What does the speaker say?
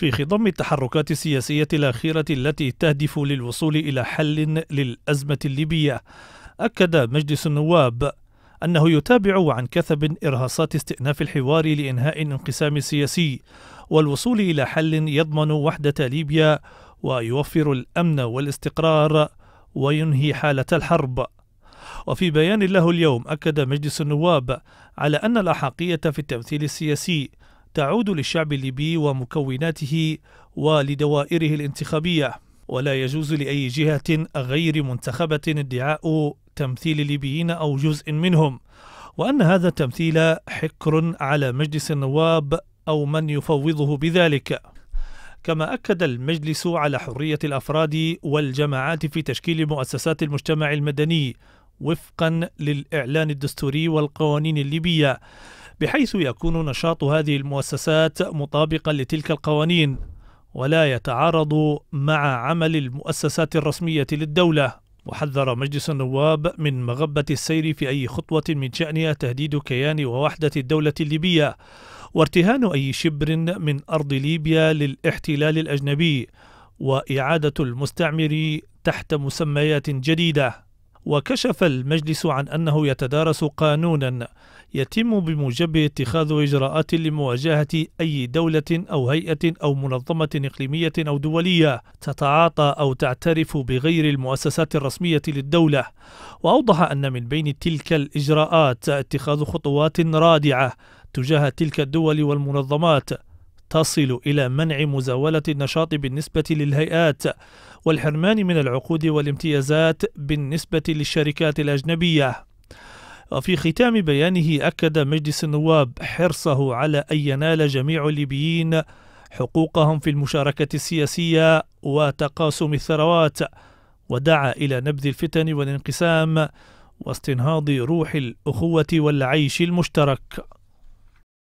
في خضم التحركات السياسية الأخيرة التي تهدف للوصول إلى حل للأزمة الليبية أكد مجلس النواب أنه يتابع عن كثب إرهاصات استئناف الحوار لإنهاء الانقسام السياسي والوصول إلى حل يضمن وحدة ليبيا ويوفر الأمن والاستقرار وينهي حالة الحرب وفي بيان له اليوم أكد مجلس النواب على أن الأحقية في التمثيل السياسي تعود للشعب الليبي ومكوناته ولدوائره الانتخابية ولا يجوز لأي جهة غير منتخبة ادعاء تمثيل الليبيين أو جزء منهم وأن هذا التمثيل حكر على مجلس النواب أو من يفوضه بذلك كما أكد المجلس على حرية الأفراد والجماعات في تشكيل مؤسسات المجتمع المدني وفقا للإعلان الدستوري والقوانين الليبية بحيث يكون نشاط هذه المؤسسات مطابقا لتلك القوانين ولا يتعارض مع عمل المؤسسات الرسمية للدولة وحذر مجلس النواب من مغبة السير في أي خطوة من شأنها تهديد كيان ووحدة الدولة الليبية وارتهان أي شبر من أرض ليبيا للاحتلال الأجنبي وإعادة المستعمر تحت مسميات جديدة وكشف المجلس عن أنه يتدارس قانونا يتم بموجبه اتخاذ إجراءات لمواجهة أي دولة أو هيئة أو منظمة إقليمية أو دولية تتعاطى أو تعترف بغير المؤسسات الرسمية للدولة وأوضح أن من بين تلك الإجراءات اتخاذ خطوات رادعة تجاه تلك الدول والمنظمات تصل إلى منع مزاولة النشاط بالنسبة للهيئات والحرمان من العقود والامتيازات بالنسبة للشركات الأجنبية وفي ختام بيانه أكد مجلس النواب حرصه على أن ينال جميع الليبيين حقوقهم في المشاركة السياسية وتقاسم الثروات ودعا إلى نبذ الفتن والانقسام واستنهاض روح الأخوة والعيش المشترك